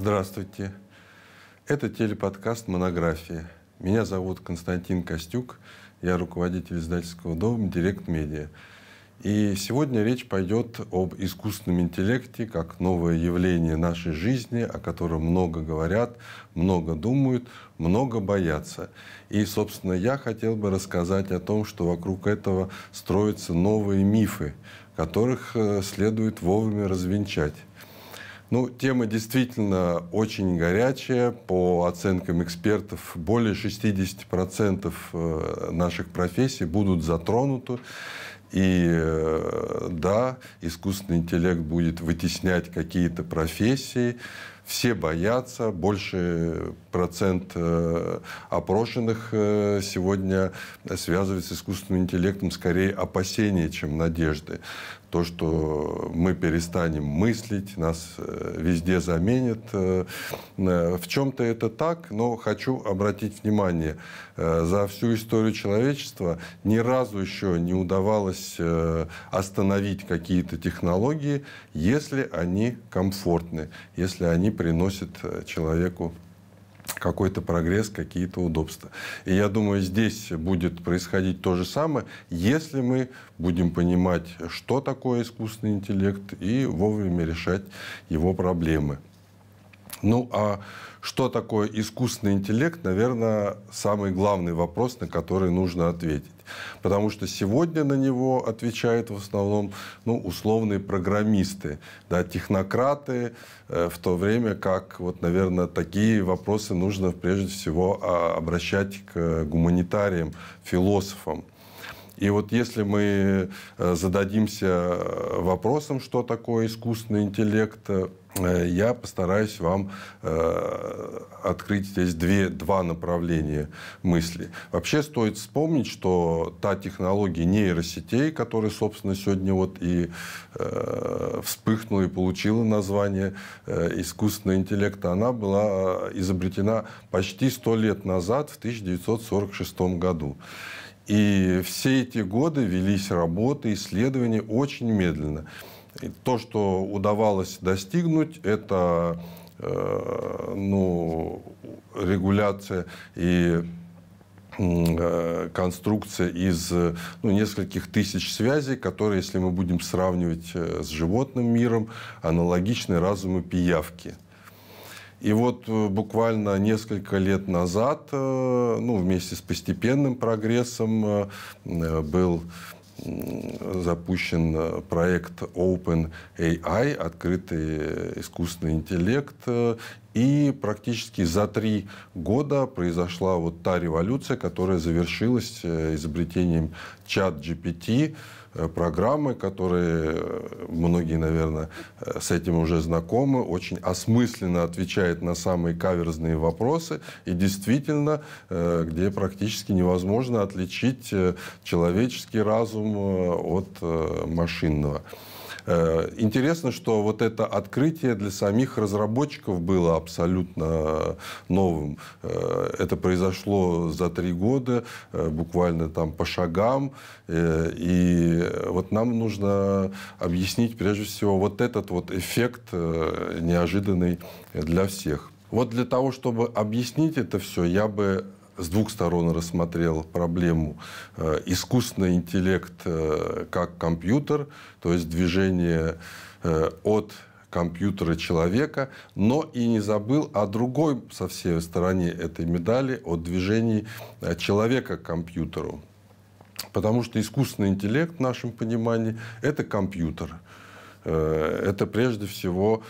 Здравствуйте. Это телеподкаст «Монография». Меня зовут Константин Костюк. Я руководитель издательского дома «Директ Медиа». И сегодня речь пойдет об искусственном интеллекте как новое явление нашей жизни, о котором много говорят, много думают, много боятся. И, собственно, я хотел бы рассказать о том, что вокруг этого строятся новые мифы, которых э, следует вовремя развенчать. Ну, тема действительно очень горячая. По оценкам экспертов, более 60% э, наших профессий будут затронуты. И э, да, искусственный интеллект будет вытеснять какие-то профессии. Все боятся, больше процент э, опрошенных сегодня связывает с искусственным интеллектом скорее опасения, чем надежды то, что мы перестанем мыслить, нас э, везде заменят. Э, э, в чем-то это так, но хочу обратить внимание, за всю историю человечества ни разу еще не удавалось остановить какие-то технологии, если они комфортны, если они приносят человеку какой-то прогресс, какие-то удобства. И я думаю, здесь будет происходить то же самое, если мы будем понимать, что такое искусственный интеллект и вовремя решать его проблемы. Ну, а что такое искусственный интеллект, наверное, самый главный вопрос, на который нужно ответить. Потому что сегодня на него отвечают в основном ну, условные программисты, да, технократы, э, в то время как, вот, наверное, такие вопросы нужно прежде всего а, обращать к гуманитариям, философам. И вот если мы э, зададимся э, вопросом, что такое искусственный интеллект, э, я постараюсь вам открыть здесь две, два направления мысли. Вообще стоит вспомнить, что та технология нейросетей, которая, собственно, сегодня вот и вспыхнула и получила название искусственного интеллекта, она была изобретена почти сто лет назад, в 1946 году. И все эти годы велись работы, исследования очень медленно. И то, что удавалось достигнуть, это э, ну, регуляция и э, конструкция из ну, нескольких тысяч связей, которые, если мы будем сравнивать э, с животным миром, аналогичны разуму пиявки. И вот э, буквально несколько лет назад, э, ну, вместе с постепенным прогрессом э, был запущен проект OpenAI, открытый искусственный интеллект, и практически за три года произошла вот та революция, которая завершилась э, изобретением чат GPT, э, программы, которые э, многие, наверное, с этим уже знакомы, очень осмысленно отвечает на самые каверзные вопросы и действительно, где практически невозможно отличить человеческий разум от машинного. Э, интересно, что вот это открытие для самих разработчиков было абсолютно новым. Э, это произошло за три года, э, буквально там по шагам. И вот нам нужно объяснить прежде всего вот этот вот эффект неожиданный для всех. Вот для того, чтобы объяснить это все, я бы с двух сторон рассмотрел проблему. Э, искусственный интеллект э, как компьютер, то есть движение э, от компьютера человека, но и не забыл о другой со совсем стороне этой медали, о движении человека к компьютеру. Потому что искусственный интеллект в нашем понимании – это компьютер. Это прежде всего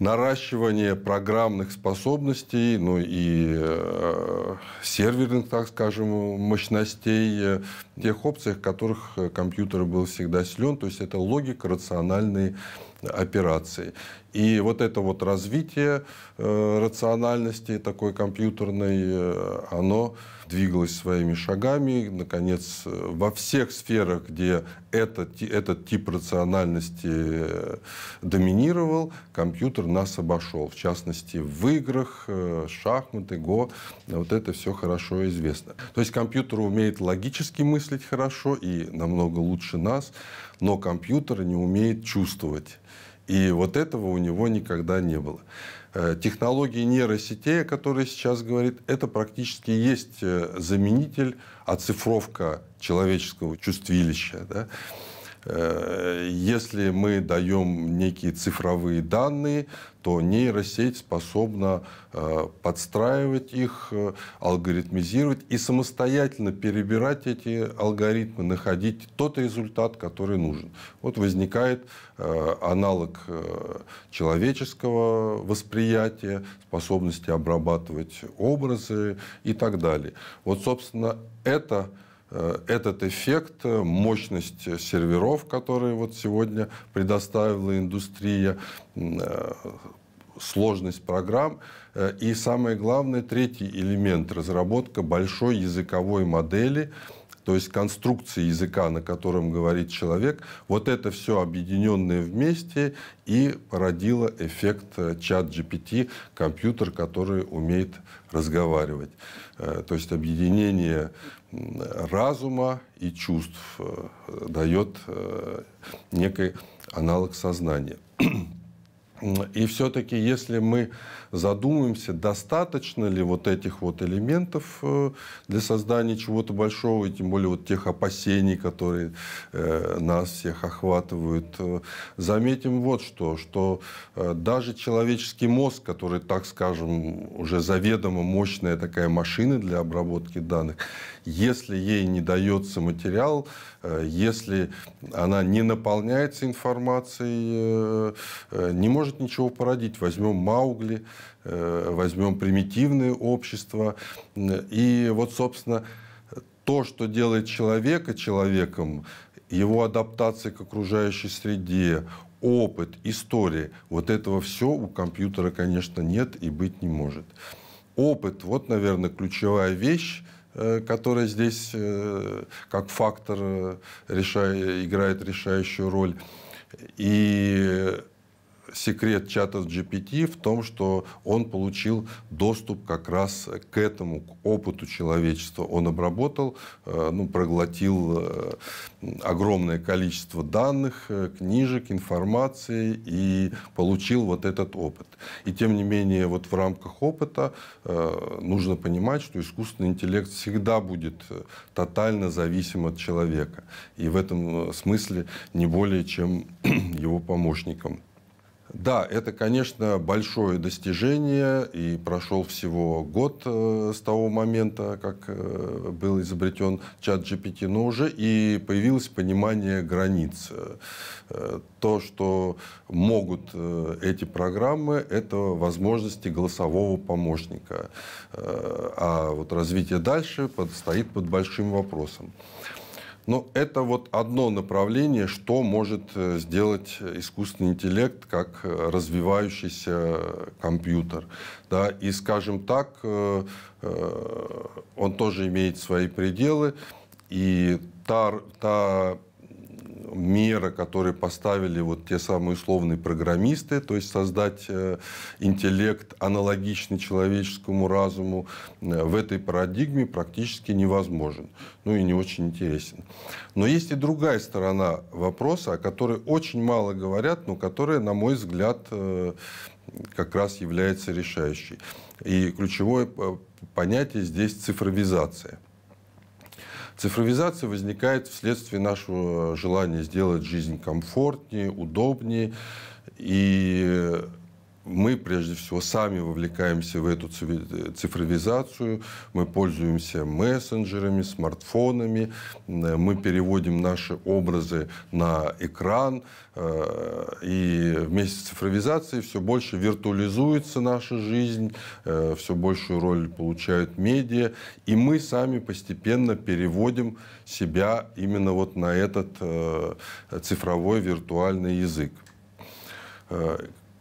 наращивание программных способностей, ну и э, серверных, так скажем, мощностей, э, тех опциях, которых э, компьютер был всегда силен. То есть это логика, рациональные операций. И вот это вот развитие э, рациональности такой компьютерной, э, оно двигалось своими шагами. Наконец, э, во всех сферах, где это, этот тип рациональности э, доминировал, компьютер нас обошел. В частности, в играх, э, шахматы, го. Вот это все хорошо известно. То есть компьютер умеет логически мыслить хорошо и намного лучше нас но компьютер не умеет чувствовать. И вот этого у него никогда не было. Э, технологии нейросетей, о которой сейчас говорит, это практически есть э, заменитель, оцифровка человеческого чувствилища. Да? Э, если мы даем некие цифровые данные, что нейросеть способна э, подстраивать их, э, алгоритмизировать и самостоятельно перебирать эти алгоритмы, находить тот результат, который нужен. Вот возникает э, аналог человеческого восприятия, способности обрабатывать образы и так далее. Вот, собственно, это этот эффект, мощность серверов, которые вот сегодня предоставила индустрия, сложность программ. Э, и самое главное, третий элемент – разработка большой языковой модели, то есть конструкции языка, на котором говорит человек, вот это все объединенное вместе и породило эффект э, чат GPT, компьютер, который умеет разговаривать. Э, то есть объединение разума и чувств дает некий аналог сознания. И все-таки, если мы задумаемся, достаточно ли вот этих вот элементов э, для создания чего-то большого, и тем более вот тех опасений, которые э, нас всех охватывают. Э, заметим вот что, что даже человеческий мозг, который, так скажем, уже заведомо мощная такая машина для обработки данных, если ей не дается материал, если она не наполняется информацией, не может ничего породить. Возьмем Маугли – Э, возьмем примитивные общества. И вот, собственно, то, что делает человека человеком, его адаптация к окружающей среде, опыт, история, вот этого все у компьютера, конечно, нет и быть не может. Опыт, вот, наверное, ключевая вещь, э, которая здесь э, как фактор решает, играет решающую роль. И секрет чата с GPT в том, что он получил доступ как раз к этому, к опыту человечества. Он обработал, э, ну, проглотил э, огромное количество данных, э, книжек, информации и получил вот этот опыт. И тем не менее, вот в рамках опыта нужно понимать, что искусственный интеллект всегда будет тотально зависим от человека. И в этом смысле не более чем его помощником. Да, это, конечно, большое достижение, и прошел всего год э, с того момента, как э, был изобретен чат GPT, но уже и появилось понимание границ. Э, то, что могут э, эти программы, это возможности голосового помощника. Э, а вот развитие дальше стоит под большим вопросом. Но это вот одно направление, что может э, сделать э, искусственный интеллект как э, развивающийся компьютер. Да? И, скажем так, он тоже имеет свои пределы. И та, та мера, которые поставили вот те самые условные программисты, то есть создать э, интеллект аналогичный человеческому разуму, э, в этой парадигме практически невозможен, ну и не очень интересен. Но есть и другая сторона вопроса, о которой очень мало говорят, но которая, на мой взгляд, э, как раз является решающей. И ключевое понятие здесь цифровизация. Цифровизация возникает вследствие нашего желания сделать жизнь комфортнее, удобнее. И мы прежде всего сами вовлекаемся в эту цифровизацию, мы пользуемся мессенджерами, смартфонами, э, мы переводим наши образы на экран, э, и вместе с цифровизацией все больше виртуализуется наша жизнь, э, все большую роль получают медиа, и мы сами постепенно переводим себя именно вот на этот цифровой виртуальный язык.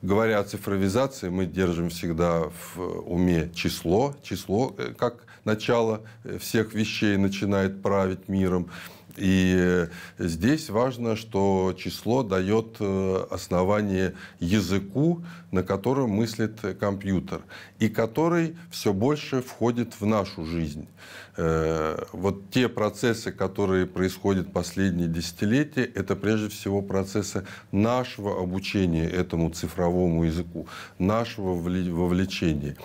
Говоря о цифровизации, мы держим всегда в уме число. Число, э, как начало э, всех вещей, начинает править миром. И э, здесь важно, что число дает основание языку, на котором мыслит компьютер, и который все больше входит в нашу жизнь. Э, вот те процессы, которые происходят последние десятилетия, это прежде всего процессы нашего обучения этому цифровому языку, нашего вовлечения.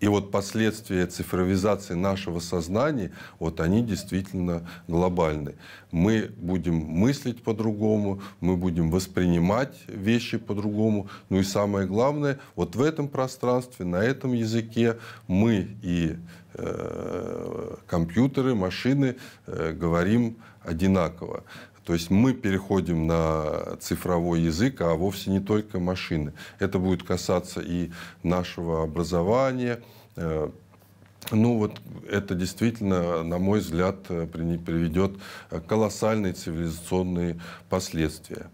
И вот последствия цифровизации нашего сознания, вот они действительно глобальны. Мы будем мыслить по-другому, мы будем воспринимать вещи по-другому. Ну и самое главное, вот в этом пространстве, на этом языке мы и Э, компьютеры, машины э, говорим одинаково. То есть мы переходим на цифровой язык, а вовсе не только машины. Это будет касаться и нашего образования. Э, ну вот это действительно, на мой взгляд, приведет колоссальные цивилизационные последствия.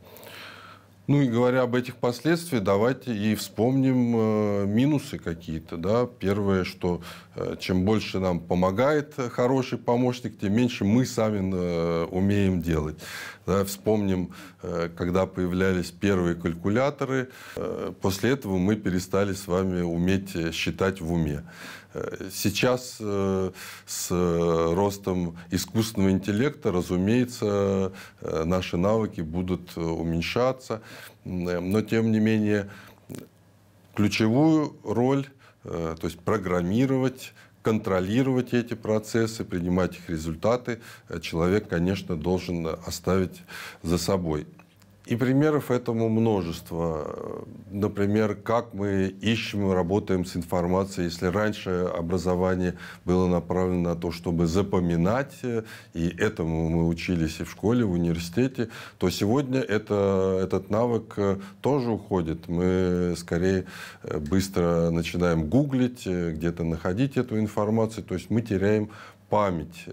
Ну и говоря об этих последствиях, давайте и вспомним э, минусы какие-то. Да? Первое, что э, чем больше нам помогает э, хороший помощник, тем меньше мы сами умеем делать. Да? Вспомним, когда появлялись первые калькуляторы, после этого мы перестали с вами уметь считать в уме. Э, сейчас э, с э, ростом искусственного интеллекта, разумеется, наши навыки будут уменьшаться, но тем не менее ключевую роль, то есть программировать, контролировать эти процессы, принимать их результаты, человек, конечно, должен оставить за собой. И примеров этому множество. Например, как мы ищем и работаем с информацией. Если раньше образование было направлено на то, чтобы запоминать, и этому мы учились и в школе, и в университете, то сегодня это, этот навык э, тоже уходит. Мы э, скорее э, быстро начинаем гуглить, где-то находить эту информацию. То есть мы теряем память,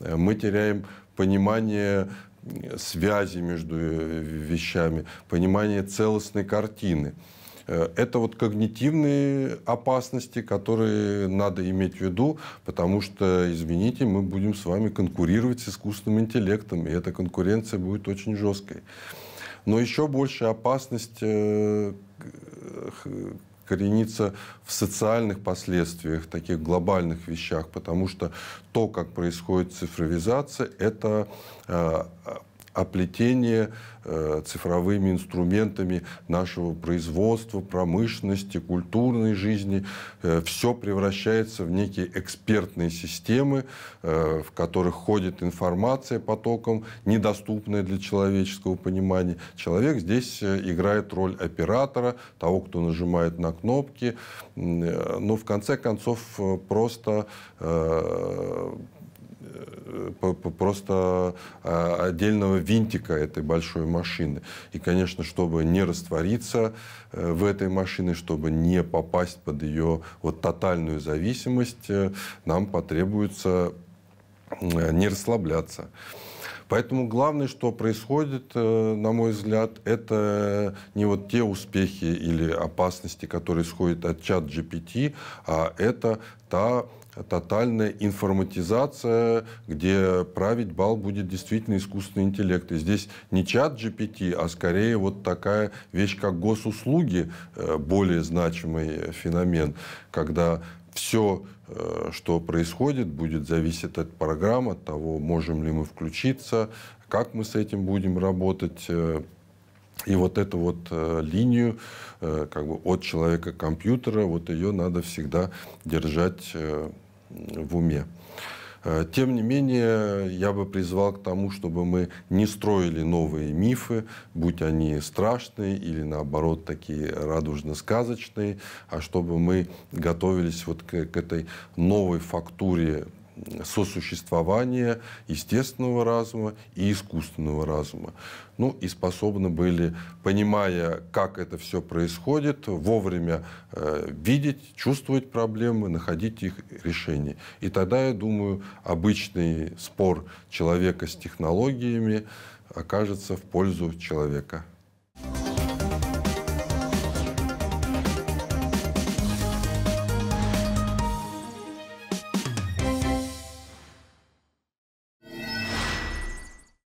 мы теряем понимание связи между э, вещами, понимание целостной картины. Э, это вот когнитивные опасности, которые надо иметь в виду, потому что, извините, мы будем с вами конкурировать с искусственным интеллектом, и эта конкуренция будет очень жесткой. Но еще большая опасность э, коренится в социальных последствиях, таких глобальных вещах, потому что то, как происходит цифровизация, это э, оплетение э, цифровыми инструментами нашего производства, промышленности, культурной жизни. Э, все превращается в некие экспертные системы, э, в которых ходит информация потоком, недоступная для человеческого понимания. Человек здесь играет роль оператора, того, кто нажимает на кнопки, но в конце концов просто просто а, отдельного винтика этой большой машины. И, конечно, чтобы не раствориться э, в этой машине, чтобы не попасть под ее вот тотальную зависимость, э, нам потребуется э, не расслабляться. Поэтому главное, что происходит, э, на мой взгляд, это не вот те успехи или опасности, которые исходят от чат GPT, а это та тотальная информатизация, где править бал будет действительно искусственный интеллект. И здесь не чат GPT, а скорее вот такая вещь, как госуслуги, э, более значимый феномен, когда все Э, что происходит, будет зависеть от программ, от того, можем ли мы включиться, как мы с этим будем работать. Э, и вот эту вот э, линию как бы от человека к компьютера, вот ее надо всегда держать в уме. Э, тем не менее, я бы призвал к тому, чтобы мы не строили новые мифы, будь они страшные или наоборот такие радужно-сказочные, а чтобы мы готовились вот к, к этой новой фактуре сосуществования естественного разума и искусственного разума. Ну и способны были, понимая, как это все происходит, вовремя э, видеть, чувствовать проблемы, находить их решение. И тогда, я думаю, обычный спор человека с технологиями окажется в пользу человека.